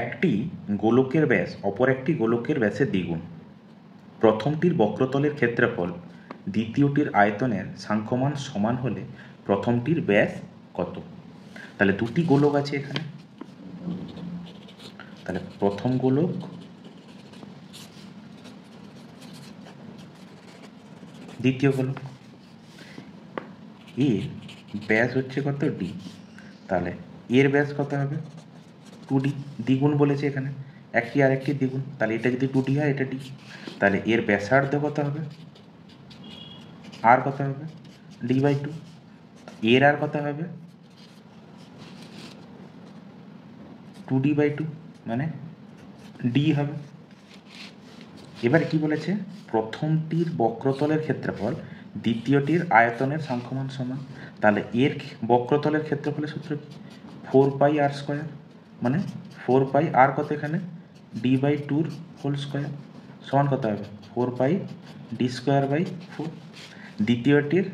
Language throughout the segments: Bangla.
একটি গোলকের ব্যাস অপর একটি গোলকের ব্যাসের দ্বিগুণ প্রথমটির বক্রতলের ক্ষেত্রফল দ্বিতীয়টির আয়তনের সাংখ্যমান সমান হলে প্রথমটির ব্যাস কত তাহলে দুটি গোলক আছে এখানে তাহলে প্রথম গোলক দ্বিতীয় গোলক এর ব্যাস হচ্ছে কত ডি তাহলে এর ব্যাস কত হবে টু ডি দ্বিগুণ বলেছে এখানে একটি আর একটি দ্বিগুণ তাহলে এটা যদি টু ডি হয় এটা ডি তাহলে এর ব্যাসার্ধ কত হবে আর কত হবে ডি বাই টু এর আর কত হবে টু ডি বাই টু মানে ডি হবে এবার কি বলেছে প্রথমটির বক্রতলের ক্ষেত্রফল দ্বিতীয়টির আয়তনের সংক্রমণ সমান তাহলে এর বক্রতলের ক্ষেত্রফলের সূত্র কি ফোর পাই আর স্কোয়ার মানে ফোর পাই আর কত এখানে ডি বাই টুর হোল স্কোয়ার সমান কত হবে four pi D square by four দ্বিতীয়টির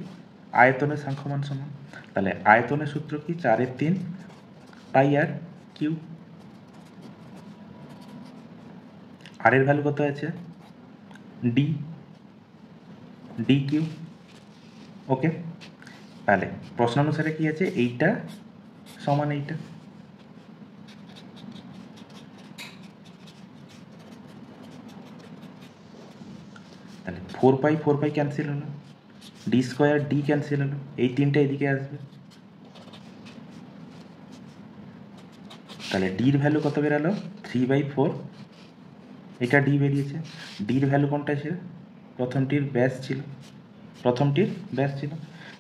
আয়তনের সংখ্যমান সমান তাহলে আয়তনের সূত্র কি চারের তিন পাই আর কিউ আর এর ভ্যালু কত আছে ডি ডি কিউ ওকে তাহলে প্রশ্ন অনুসারে কি আছে এইটা সমান এইটা তাহলে four pi four pi cancel হলো ডি স্কোয়ার ডি ক্যান্সেল হলো এই তিনটা এদিকে আসবে তাহলে ডির ভ্যালু কত বেরালো থ্রি বাই ফোর এটা ডি বেরিয়েছে ডির ভ্যালু কোনটা ছিল প্রথমটির ব্যাস ছিল প্রথমটির ব্যাস ছিল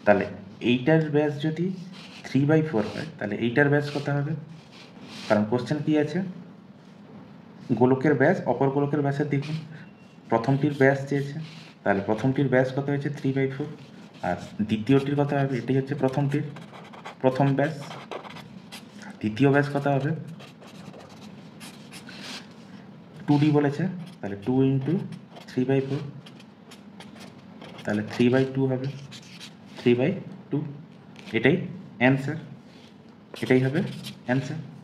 তাহলে এইটার ব্যাস যদি থ্রি বাই ফোর হয় তাহলে এইটার ব্যাস কত হবে কারণ কোশ্চেন কী আছে গোলকের ব্যাস অপর গোলকের ব্যাসের দেখুন প্রথমটির ব্যাস চেয়েছে তাহলে প্রথমটির ব্যাস কত হয়েছে থ্রি বাই ফোর আর দ্বিতীয়টির কথা হবে এটি হচ্ছে প্রথমটির প্রথম ব্যাস দ্বিতীয় ব্যাস কত হবে টু ডি বলেছে তাহলে two into three by four তাহলে থ্রি বাই টু হবে থ্রি বাই টু এটাই অ্যান্সার এটাই হবে অ্যান্সার